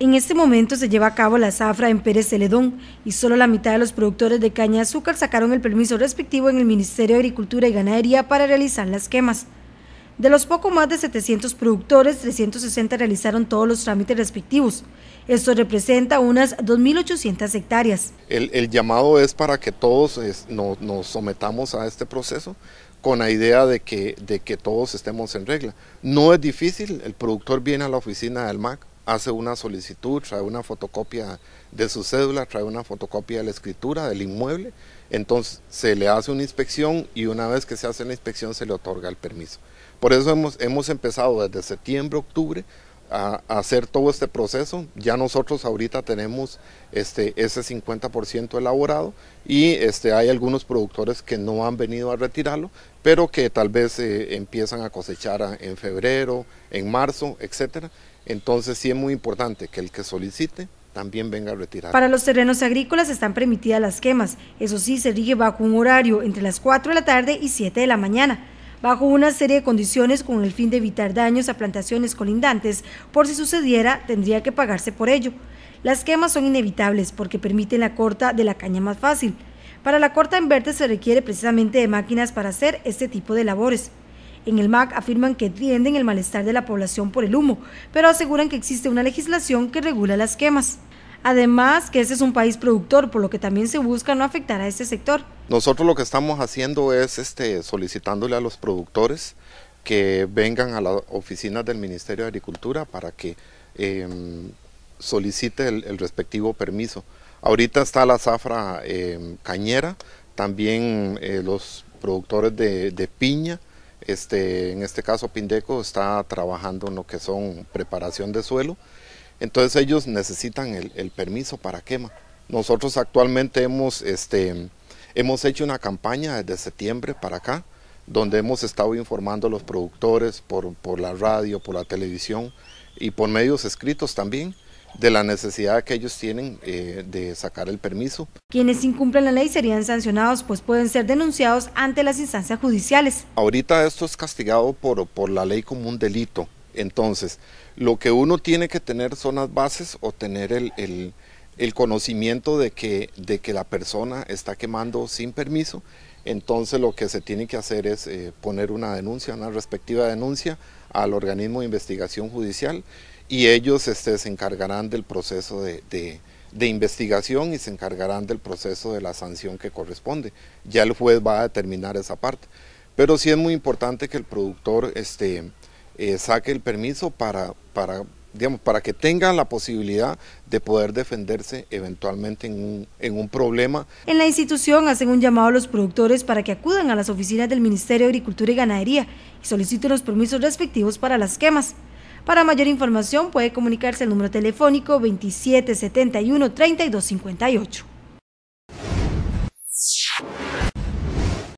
En este momento se lleva a cabo la zafra en Pérez Celedón y solo la mitad de los productores de caña de azúcar sacaron el permiso respectivo en el Ministerio de Agricultura y Ganadería para realizar las quemas. De los poco más de 700 productores, 360 realizaron todos los trámites respectivos. Esto representa unas 2.800 hectáreas. El, llamado es para que todos nos sometamos a este proceso con la idea de que, de que todos estemos en regla. No es difícil, el productor viene a la oficina del MAC, hace una solicitud, trae una fotocopia de su cédula, trae una fotocopia de la escritura del inmueble, entonces se le hace una inspección y una vez que se hace la inspección se le otorga el permiso. Por eso hemos, hemos empezado desde septiembre, octubre a, hacer todo este proceso. Ya nosotros ahorita tenemos este, ese 50% elaborado y este, hay algunos productores que no han venido a retirarlo, pero que tal vez eh, empiezan a cosechar en febrero, en marzo, etcétera entonces sí es muy importante que el que solicite también venga a retirar. Para los terrenos agrícolas están permitidas las quemas, eso sí, se rige bajo un horario entre las 4 de la tarde y 7 de la mañana, bajo una serie de condiciones con el fin de evitar daños a plantaciones colindantes, por si sucediera tendría que pagarse por ello. Las quemas son inevitables porque permiten la corta de la caña más fácil. Para la corta en verde se requiere precisamente de máquinas para hacer este tipo de labores. En el MAC afirman que tienden el malestar de la población por el humo, pero aseguran que existe una legislación que regula las quemas. Además, que ese es un país productor, por lo que también se busca no afectar a este sector. Nosotros lo que estamos haciendo es este, solicitándole a los productores que vengan a las oficinas del Ministerio de Agricultura para que em, solicite el, respectivo permiso. Ahorita está la zafra em, cañera, también eh, los productores de piña, este, en este caso Pindeco está trabajando en lo que son preparación de suelo, entonces ellos necesitan el, permiso para quema. Nosotros actualmente hemos, este, hemos hecho una campaña desde septiembre para acá, donde hemos estado informando a los productores por, por la radio, por la televisión y por medios escritos también de la necesidad que ellos tienen eh, de sacar el permiso. Quienes incumplen la ley serían sancionados, pues pueden ser denunciados ante las instancias judiciales. Ahorita esto es castigado por, por la ley como un delito. Entonces, lo que uno tiene que tener son las bases o tener el, conocimiento de que, de que la persona está quemando sin permiso. Entonces lo que se tiene que hacer es eh, poner una denuncia, una respectiva denuncia al organismo de investigación judicial y ellos este, se encargarán del proceso de, investigación y se encargarán del proceso de la sanción que corresponde. Ya el juez va a determinar esa parte. Pero sí es muy importante que el productor este, eh, saque el permiso para, para, para que tenga la posibilidad de poder defenderse eventualmente en un, en un problema. En la institución hacen un llamado a los productores para que acudan a las oficinas del Ministerio de Agricultura y Ganadería y soliciten los permisos respectivos para las quemas. Para mayor información puede comunicarse al número telefónico 2771 3258.